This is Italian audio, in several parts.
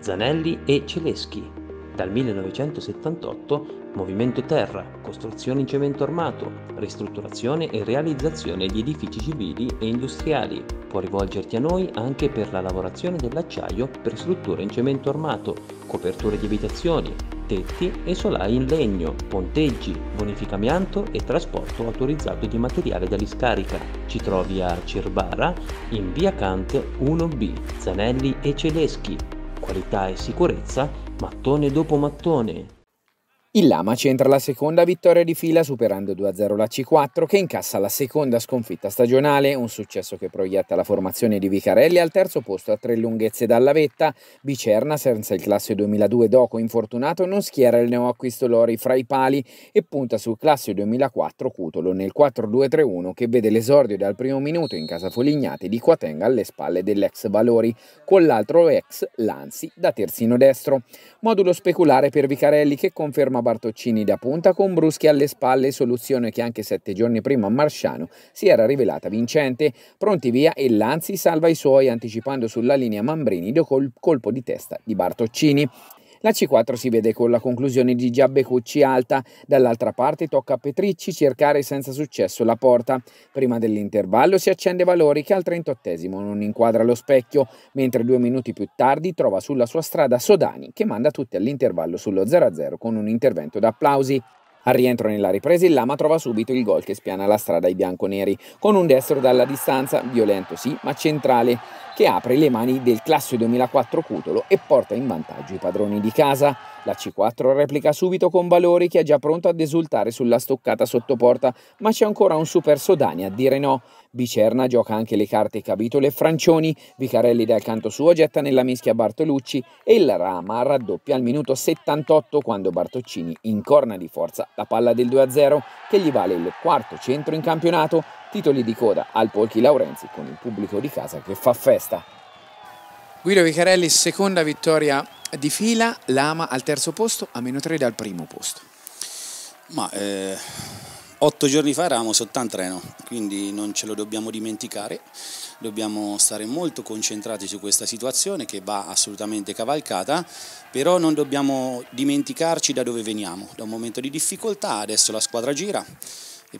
Zanelli e Celeschi. Dal 1978 Movimento Terra, costruzione in cemento armato, ristrutturazione e realizzazione di edifici civili e industriali. Può rivolgerti a noi anche per la lavorazione dell'acciaio per strutture in cemento armato, coperture di abitazioni, tetti e solai in legno, ponteggi, bonificamianto e trasporto autorizzato di materiale da discarica. Ci trovi a Cerbara, in via Kant 1B, Zanelli e Celeschi, qualità e sicurezza, mattone dopo mattone, il Lama centra la seconda vittoria di fila superando 2-0 la C4 che incassa la seconda sconfitta stagionale, un successo che proietta la formazione di Vicarelli al terzo posto a tre lunghezze dalla vetta. Bicerna, senza il classe 2002 Doco infortunato, non schiera il neoacquisto Lori fra i pali e punta sul classe 2004 Cutolo nel 4-2-3-1 che vede l'esordio dal primo minuto in casa Folignate di Quatenga alle spalle dell'ex Valori, con l'altro ex Lanzi da terzino destro. Modulo speculare per Vicarelli che conferma Bartoccini da punta con Bruschi alle spalle, soluzione che anche sette giorni prima a Marsciano si era rivelata vincente. Pronti via e Lanzi salva i suoi anticipando sulla linea Mambrini dopo il colpo di testa di Bartoccini. La C4 si vede con la conclusione di Giabbecucci alta, dall'altra parte tocca a Petricci cercare senza successo la porta. Prima dell'intervallo si accende Valori che al 38 non inquadra lo specchio, mentre due minuti più tardi trova sulla sua strada Sodani che manda tutti all'intervallo sullo 0-0 con un intervento d'applausi. Al rientro nella ripresa il Lama trova subito il gol che spiana la strada ai bianconeri, con un destro dalla distanza, violento sì, ma centrale, che apre le mani del classe 2004 Cutolo e porta in vantaggio i padroni di casa. La C4 replica subito con Valori che è già pronto ad esultare sulla stoccata sottoporta, ma c'è ancora un super Sodani a dire no. Bicerna gioca anche le carte Capitole e Francioni, Vicarelli dal canto suo getta nella mischia Bartolucci e il Rama raddoppia al minuto 78 quando Bartoccini incorna di forza la palla del 2-0 che gli vale il quarto centro in campionato, titoli di coda al Polchi Laurenzi con il pubblico di casa che fa festa. Guido Vicarelli, seconda vittoria di fila, Lama al terzo posto, a meno 3 dal primo posto. Ma eh, Otto giorni fa eravamo sotto un treno, quindi non ce lo dobbiamo dimenticare, dobbiamo stare molto concentrati su questa situazione che va assolutamente cavalcata, però non dobbiamo dimenticarci da dove veniamo, da un momento di difficoltà, adesso la squadra gira,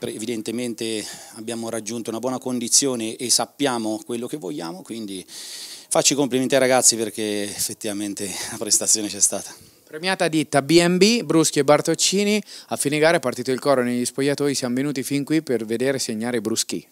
evidentemente abbiamo raggiunto una buona condizione e sappiamo quello che vogliamo, quindi faccio i complimenti ai ragazzi perché effettivamente la prestazione c'è stata. Premiata ditta BB, Bruschi e Bartoccini, a fine gara è partito il coro negli spogliatoi, siamo venuti fin qui per vedere segnare Bruschi.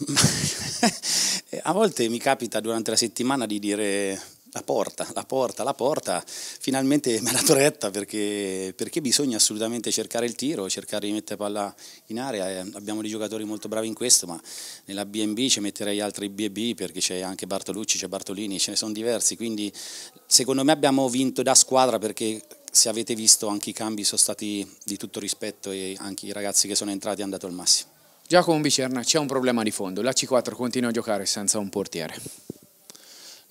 a volte mi capita durante la settimana di dire la porta, la porta, la porta, finalmente me ha dato retta perché, perché, bisogna assolutamente cercare il tiro, cercare di mettere palla in area, eh, abbiamo dei giocatori molto bravi in questo ma nella BNB ci metterei altri BB perché c'è anche Bartolucci, c'è Bartolini, ce ne sono diversi, quindi secondo me abbiamo vinto da squadra perché se avete visto anche i cambi sono stati di tutto rispetto e anche i ragazzi che sono entrati hanno dato il massimo. Giacomo Bicerna, c'è un problema di fondo, la C4 continua a giocare senza un portiere.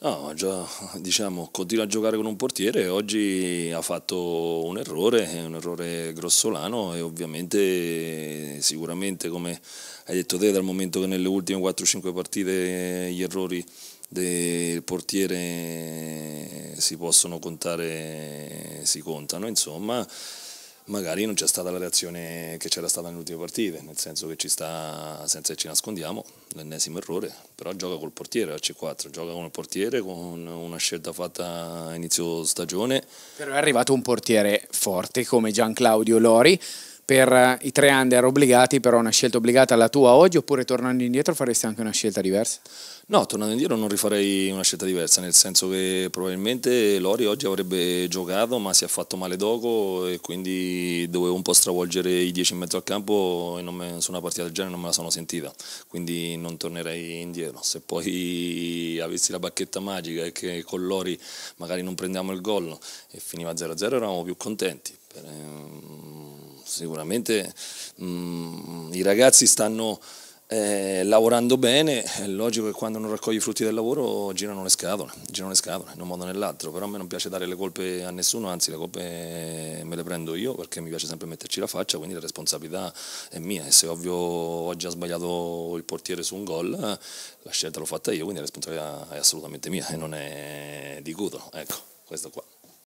No, già, diciamo, continua a giocare con un portiere, oggi ha fatto un errore, un errore grossolano e ovviamente sicuramente come hai detto te dal momento che nelle ultime 4-5 partite gli errori del portiere si possono contare, si contano, insomma magari non c'è stata la reazione che c'era stata nelle ultime partite, nel senso che ci sta, senza che ci nascondiamo, l'ennesimo errore, però gioca col portiere al C4, gioca con il portiere con una scelta fatta a inizio stagione. Però è arrivato un portiere forte come Gian Claudio Lori, per eh, i tre under obbligati, però una scelta obbligata la tua oggi oppure tornando indietro faresti anche una scelta diversa? No, tornando indietro non rifarei una scelta diversa, nel senso che probabilmente Lori oggi avrebbe giocato ma si è fatto male dopo e quindi dovevo un po' stravolgere i 10 in mezzo al campo e me, su una partita del genere non me la sono sentita, quindi non tornerei indietro. Se poi avessi la bacchetta magica e che con Lori magari non prendiamo il gol e finiva 0-0 eravamo più contenti. Per, eh, sicuramente mh, mm, i ragazzi stanno eh, lavorando bene, è logico che quando non raccogli i frutti del lavoro girano le scatole, girano le scatole in un modo o nell'altro, però a me non piace dare le colpe a nessuno, anzi le colpe me le prendo io perché mi piace sempre metterci la faccia, quindi la responsabilità è mia e se ovvio oggi ha sbagliato il portiere su un gol, la scelta l'ho fatta io, quindi la responsabilità è assolutamente mia e non è di Cutolo, ecco, questo qua.